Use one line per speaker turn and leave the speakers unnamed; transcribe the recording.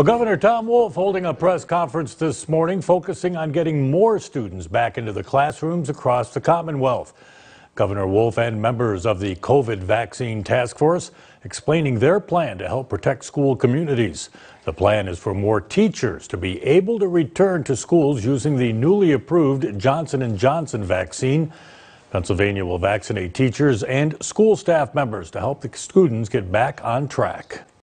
Well, Governor Tom Wolf holding a press conference this morning focusing on getting more students back into the classrooms across the Commonwealth. Governor Wolf and members of the COVID Vaccine Task Force explaining their plan to help protect school communities. The plan is for more teachers to be able to return to schools using the newly approved Johnson & Johnson vaccine. Pennsylvania will vaccinate teachers and school staff members to help the students get back on track.